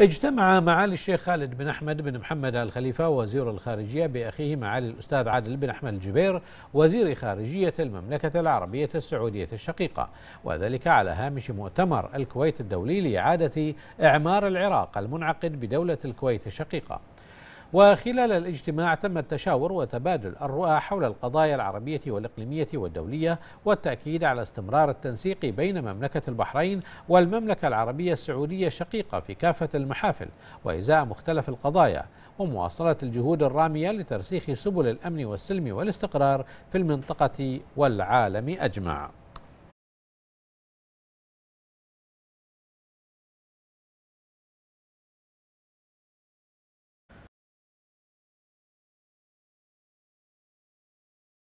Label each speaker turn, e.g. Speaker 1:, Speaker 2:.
Speaker 1: اجتمع
Speaker 2: معالي الشيخ خالد بن أحمد بن محمد آل خليفة وزير الخارجية بأخيه معالي الأستاذ عادل بن أحمد الجبير وزير خارجية المملكة العربية السعودية الشقيقة وذلك على هامش مؤتمر الكويت الدولي لإعادة إعمار العراق المنعقد بدولة الكويت الشقيقة وخلال الاجتماع تم التشاور وتبادل الرؤى حول القضايا العربية والإقليمية والدولية والتأكيد على استمرار التنسيق بين مملكة البحرين والمملكة العربية السعودية الشقيقة في كافة المحافل وإزاء مختلف القضايا ومواصلة الجهود الرامية لترسيخ سبل الأمن والسلم والاستقرار في المنطقة والعالم أجمع